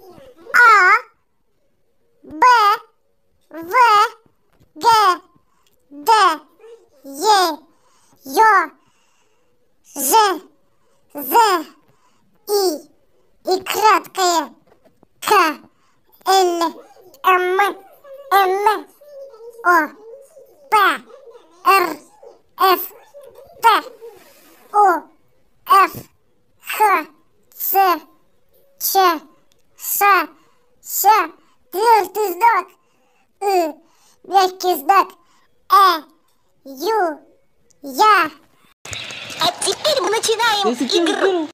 А, Б, В, Г, Д, Е, Ё, Ж, З, И и краткое К, Л, М, М, О, П, Р, Ф, Т, О, Ф, Х, Ц, Ч, ша, ща, твердый знак, ы, мягкий знак, э, ю, я. А теперь мы начинаем игру.